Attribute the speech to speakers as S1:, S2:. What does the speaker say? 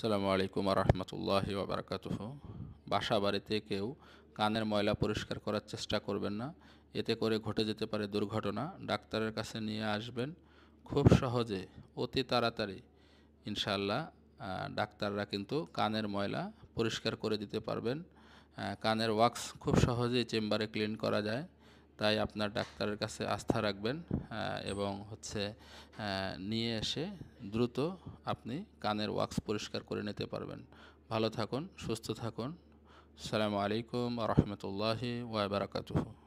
S1: সালামু আলাইকুম আহমতুল্লাহ ওবরাকাতুহ বাসা বাড়িতে কেউ কানের ময়লা পরিষ্কার করার চেষ্টা করবেন না এতে করে ঘটে যেতে পারে দুর্ঘটনা ডাক্তারের কাছে নিয়ে আসবেন খুব সহজে অতি তাড়াতাড়ি ইনশাল্লাহ ডাক্তাররা কিন্তু কানের ময়লা পরিষ্কার করে দিতে পারবেন কানের ওয়াক্স খুব সহজেই চেম্বারে ক্লিন করা যায় তাই আপনার ডাক্তারের কাছে আস্থা রাখবেন এবং হচ্ছে নিয়ে এসে দ্রুত আপনি কানের ওয়াক্স পরিষ্কার করে নিতে পারবেন ভালো থাকুন সুস্থ থাকুন সালামু আলাইকুম রহমতুল্লাহি ওয়াবারাকাতুহু